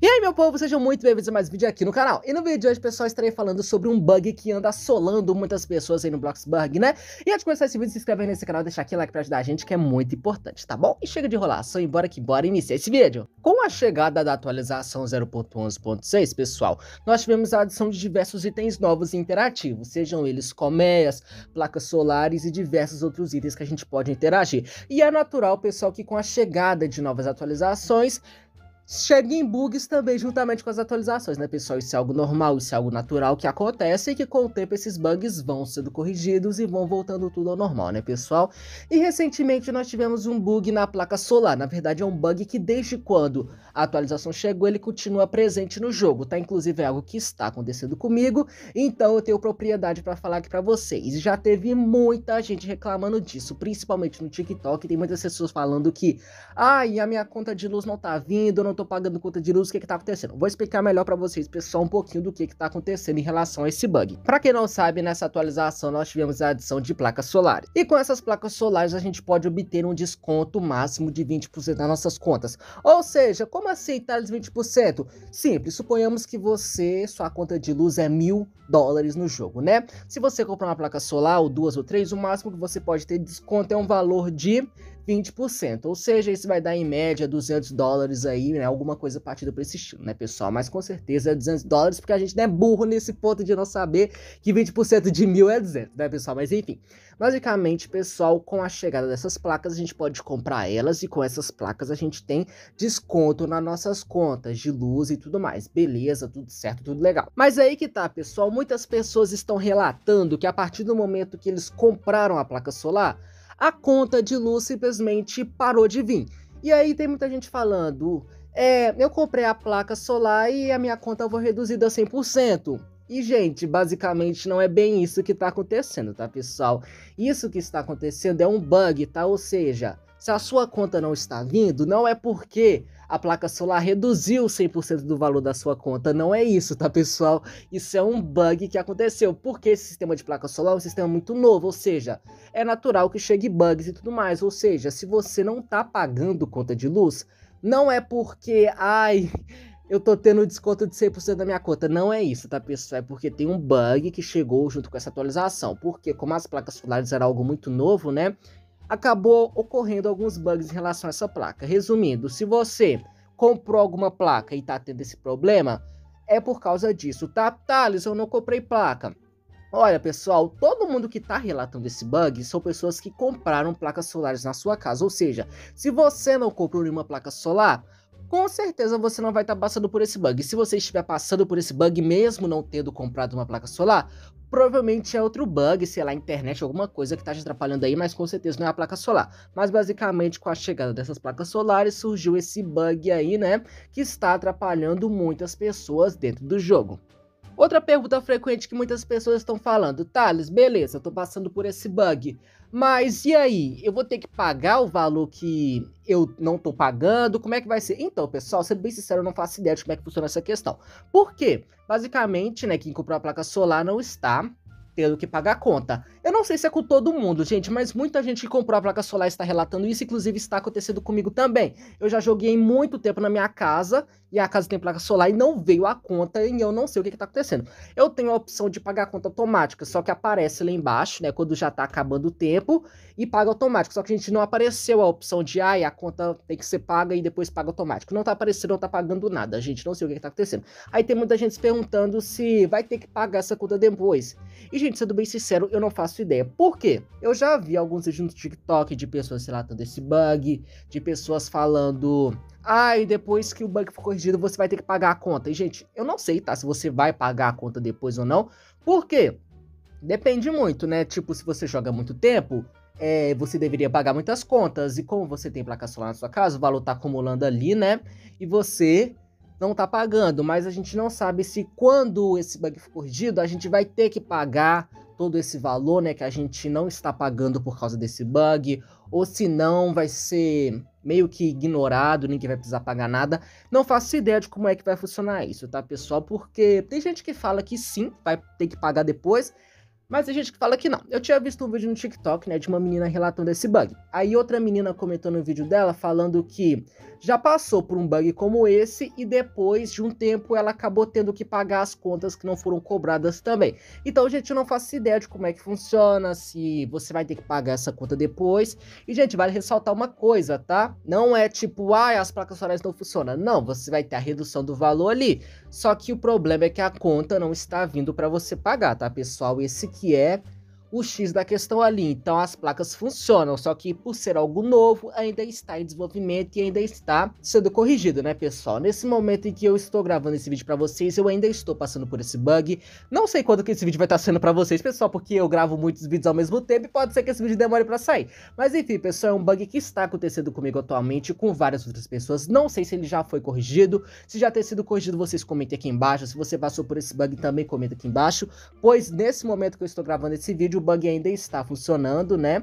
E aí, meu povo, sejam muito bem-vindos a mais um vídeo aqui no canal. E no vídeo de hoje, pessoal, estarei falando sobre um bug que anda assolando muitas pessoas aí no Bloxburg, né? E antes de começar esse vídeo, se inscrever nesse canal, deixa aquele like pra ajudar a gente, que é muito importante, tá bom? E chega de enrolação, e bora que bora iniciar esse vídeo. Com a chegada da atualização 0.11.6, pessoal, nós tivemos a adição de diversos itens novos e interativos, sejam eles colmeias, placas solares e diversos outros itens que a gente pode interagir. E é natural, pessoal, que com a chegada de novas atualizações, chega em bugs também juntamente com as atualizações, né, pessoal? Isso é algo normal, isso é algo natural que acontece e que com o tempo esses bugs vão sendo corrigidos e vão voltando tudo ao normal, né, pessoal? E recentemente nós tivemos um bug na placa solar. Na verdade, é um bug que desde quando a atualização chegou, ele continua presente no jogo, tá? Inclusive é algo que está acontecendo comigo, então eu tenho propriedade para falar aqui para vocês. Já teve muita gente reclamando disso, principalmente no TikTok, tem muitas pessoas falando que, ai, ah, a minha conta de luz não tá vindo, não tô pagando conta de luz, o que que tá acontecendo? Vou explicar melhor para vocês, pessoal, um pouquinho do que que tá acontecendo em relação a esse bug. Para quem não sabe, nessa atualização nós tivemos a adição de placas solares. E com essas placas solares a gente pode obter um desconto máximo de 20% nas nossas contas. Ou seja, como aceitar assim, Thales, 20%? Simples, suponhamos que você, sua conta de luz é mil dólares no jogo, né? Se você comprar uma placa solar, ou duas ou três, o máximo que você pode ter de desconto é um valor de 20%. Ou seja, isso vai dar em média 200 dólares aí, né? Alguma coisa partida para esse estilo, né, pessoal? Mas com certeza é 200 dólares, porque a gente não é burro nesse ponto de não saber que 20% de mil é 200, né, pessoal? Mas enfim, basicamente, pessoal, com a chegada dessas placas, a gente pode comprar elas e com essas placas a gente tem desconto nas nossas contas de luz e tudo mais. Beleza, tudo certo, tudo legal. Mas aí que tá, pessoal, muitas pessoas estão relatando que a partir do momento que eles compraram a placa solar, a conta de luz simplesmente parou de vir. E aí tem muita gente falando, é, eu comprei a placa solar e a minha conta foi vou reduzida 100%. E, gente, basicamente não é bem isso que está acontecendo, tá, pessoal? Isso que está acontecendo é um bug, tá? Ou seja, se a sua conta não está vindo, não é porque a placa solar reduziu 100% do valor da sua conta. Não é isso, tá, pessoal? Isso é um bug que aconteceu, porque esse sistema de placa solar é um sistema muito novo, ou seja, é natural que chegue bugs e tudo mais. Ou seja, se você não tá pagando conta de luz, não é porque, ai, eu tô tendo desconto de 100% da minha conta. Não é isso, tá, pessoal? É porque tem um bug que chegou junto com essa atualização. Porque como as placas solares era algo muito novo, né? acabou ocorrendo alguns bugs em relação a essa placa. Resumindo, se você comprou alguma placa e está tendo esse problema, é por causa disso, tá? Thales, eu não comprei placa. Olha, pessoal, todo mundo que está relatando esse bug são pessoas que compraram placas solares na sua casa. Ou seja, se você não comprou nenhuma placa solar, com certeza você não vai estar tá passando por esse bug. E se você estiver passando por esse bug, mesmo não tendo comprado uma placa solar, provavelmente é outro bug, sei lá, internet, alguma coisa que está te atrapalhando aí, mas com certeza não é a placa solar. Mas basicamente, com a chegada dessas placas solares, surgiu esse bug aí, né? Que está atrapalhando muitas pessoas dentro do jogo. Outra pergunta frequente que muitas pessoas estão falando, Thales, beleza, eu tô passando por esse bug, mas e aí? Eu vou ter que pagar o valor que eu não tô pagando? Como é que vai ser? Então, pessoal, sendo bem sincero, eu não faço ideia de como é que funciona essa questão. Por quê? Basicamente, né, quem comprou a placa solar não está tendo que pagar a conta. Eu não sei se é com todo mundo, gente, mas muita gente que comprou a placa solar está relatando isso, inclusive está acontecendo comigo também. Eu já joguei muito tempo na minha casa e a casa tem placa solar e não veio a conta e eu não sei o que está acontecendo. Eu tenho a opção de pagar a conta automática, só que aparece lá embaixo, né, quando já está acabando o tempo, e paga automático. Só que a gente não apareceu a opção de, ai, ah, a conta tem que ser paga e depois paga automático. Não está aparecendo, não está pagando nada, a gente não sei o que está acontecendo. Aí tem muita gente se perguntando se vai ter que pagar essa conta depois. E, gente, sendo bem sincero, eu não faço ideia. Por quê? Eu já vi alguns vídeos no TikTok de pessoas relatando esse bug, de pessoas falando ah, e depois que o bug for corrigido, você vai ter que pagar a conta. E, gente, eu não sei, tá? Se você vai pagar a conta depois ou não. Por quê? Depende muito, né? Tipo, se você joga muito tempo, é, você deveria pagar muitas contas. E como você tem placa solar na sua casa, o valor tá acumulando ali, né? E você não tá pagando. Mas a gente não sabe se quando esse bug for corrigido, a gente vai ter que pagar todo esse valor, né? Que a gente não está pagando por causa desse bug ou se não vai ser meio que ignorado, ninguém vai precisar pagar nada. Não faço ideia de como é que vai funcionar isso, tá, pessoal? Porque tem gente que fala que sim, vai ter que pagar depois, mas tem gente que fala que não. Eu tinha visto um vídeo no TikTok, né, de uma menina relatando esse bug. Aí outra menina comentou no vídeo dela falando que já passou por um bug como esse e depois de um tempo ela acabou tendo que pagar as contas que não foram cobradas também. Então, gente, eu não faço ideia de como é que funciona, se você vai ter que pagar essa conta depois. E, gente, vale ressaltar uma coisa, tá? Não é tipo, ah, as placas solares não funcionam. Não, você vai ter a redução do valor ali. Só que o problema é que a conta não está vindo para você pagar, tá, pessoal? Esse que é o X da questão ali. Então as placas funcionam, só que por ser algo novo, ainda está em desenvolvimento e ainda está sendo corrigido, né, pessoal? Nesse momento em que eu estou gravando esse vídeo para vocês, eu ainda estou passando por esse bug. Não sei quando que esse vídeo vai estar tá sendo para vocês, pessoal, porque eu gravo muitos vídeos ao mesmo tempo e pode ser que esse vídeo demore para sair. Mas enfim, pessoal, é um bug que está acontecendo comigo atualmente com várias outras pessoas. Não sei se ele já foi corrigido, se já tem sido corrigido, vocês comentem aqui embaixo. Se você passou por esse bug, também comenta aqui embaixo, pois nesse momento que eu estou gravando esse vídeo, bug ainda está funcionando, né?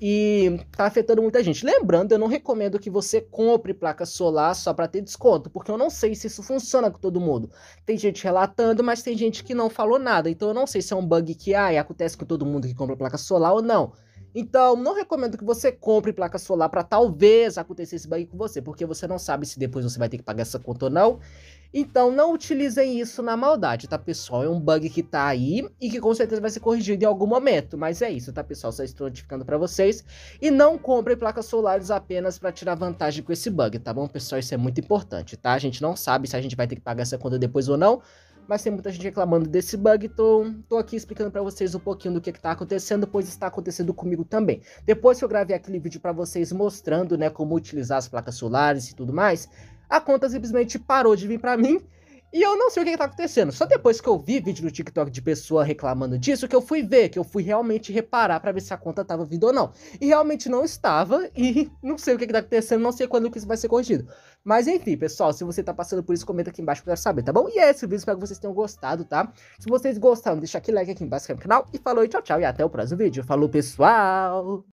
E tá afetando muita gente. Lembrando, eu não recomendo que você compre placa solar só para ter desconto, porque eu não sei se isso funciona com todo mundo. Tem gente relatando, mas tem gente que não falou nada. Então eu não sei se é um bug que ai, acontece com todo mundo que compra placa solar ou não. Então, não recomendo que você compre placa solar para talvez acontecer esse bug com você, porque você não sabe se depois você vai ter que pagar essa conta ou não. Então, não utilizem isso na maldade, tá, pessoal? É um bug que tá aí e que com certeza vai ser corrigido em algum momento. Mas é isso, tá, pessoal? Só estou notificando para vocês. E não comprem placas solares apenas para tirar vantagem com esse bug, tá bom, pessoal? Isso é muito importante, tá? A gente não sabe se a gente vai ter que pagar essa conta depois ou não mas tem muita gente reclamando desse bug, então tô aqui explicando para vocês um pouquinho do que, está acontecendo, pois está acontecendo comigo também. Depois que eu gravei aquele vídeo para vocês mostrando, né, como utilizar as placas solares e tudo mais, a conta simplesmente parou de vir para mim e eu não sei o que, que tá acontecendo. Só depois que eu vi vídeo no TikTok de pessoa reclamando disso, que eu fui ver, que eu fui realmente reparar para ver se a conta tava vindo ou não. E realmente não estava, e não sei o que, que tá acontecendo, não sei quando que isso vai ser corrigido. Mas enfim, pessoal, se você tá passando por isso, comenta aqui embaixo pra eu saber, tá bom? E é esse vídeo, espero que vocês tenham gostado, tá? Se vocês gostaram, deixa aquele like aqui embaixo no canal. E falou e tchau, tchau, e até o próximo vídeo. Falou, pessoal!